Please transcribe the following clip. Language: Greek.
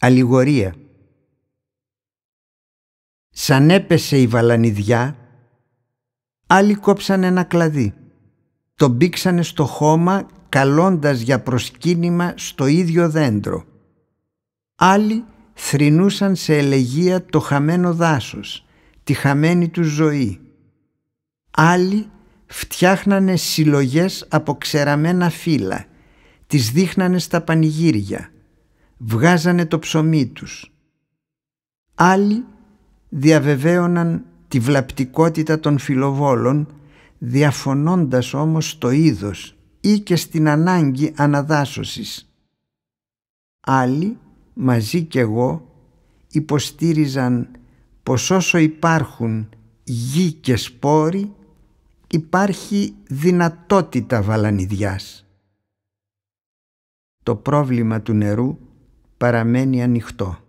Αλληγορία Σαν έπεσε η βαλανιδιά, άλλοι κόψαν ένα κλαδί. Το μπήξανε στο χώμα καλώντας για προσκύνημα στο ίδιο δέντρο. Άλλοι θρηνούσαν σε ελεγία το χαμένο δάσος, τη χαμένη του ζωή. Άλλοι φτιάχνανε συλλογές από ξεραμένα φύλλα, τις δείχνανε στα πανηγύρια – βγάζανε το ψωμί τους. Άλλοι διαβεβαίωναν τη βλαπτικότητα των φιλοβόλων, διαφωνώντας όμως το είδος ή και στην ανάγκη αναδάσωσης. Άλλοι, μαζί κι εγώ, υποστήριζαν πως όσο υπάρχουν γη και σπόροι, υπάρχει δυνατότητα βαλανιδιάς. Το πρόβλημα του νερού παραμένει ανοιχτό.